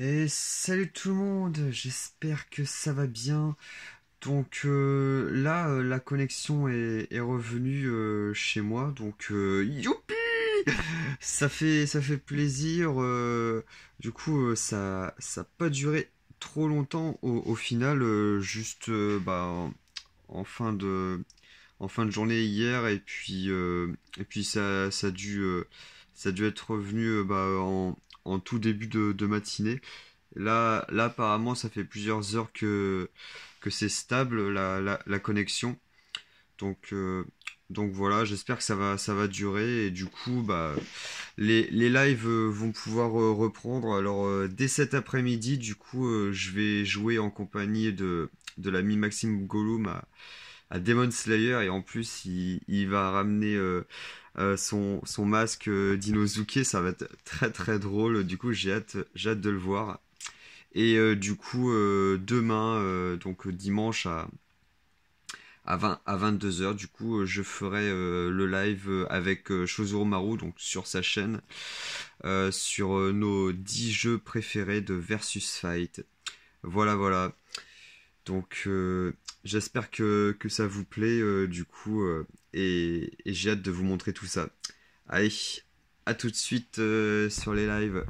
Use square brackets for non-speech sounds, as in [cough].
Et salut tout le monde, j'espère que ça va bien. Donc euh, là, euh, la connexion est, revenue euh, chez moi, donc youpi [laughs] ça fait, ça fait plaisir. du coup, ça ça n'a pas duré trop longtemps au, final, juste bah, en, fin de, en fin de journée hier, et puis, et puis ça, ça, a dû, ça dû être revenu bah, en, en tout début de, matinée. Là, là, apparemment, ça fait plusieurs heures que, que c'est stable la, la, connexion. Donc, euh, donc voilà, j'espère que ça va, ça va durer. Et du coup, bah, les, les lives vont pouvoir euh, reprendre. Alors, euh, dès cet après-midi, du coup, je vais jouer en compagnie de, de l'ami Maxime Gollum Demon Slayer et en plus il, va ramener euh, euh, son, son masque euh, d'Inosuke, ça va être très très drôle. Du coup, j'ai hâte, de le voir. Et du coup, demain, donc dimanche à, à, 20, à 22h, du coup, je ferai le live avec Shozuru Maru, donc sur sa chaîne, sur nos 10 jeux préférés de Versus Fight. Voilà, voilà. Donc euh, j'espère que, ça vous plaît euh, du coup euh, et, et j'ai hâte de vous montrer tout ça. Allez, à tout de suite sur les lives.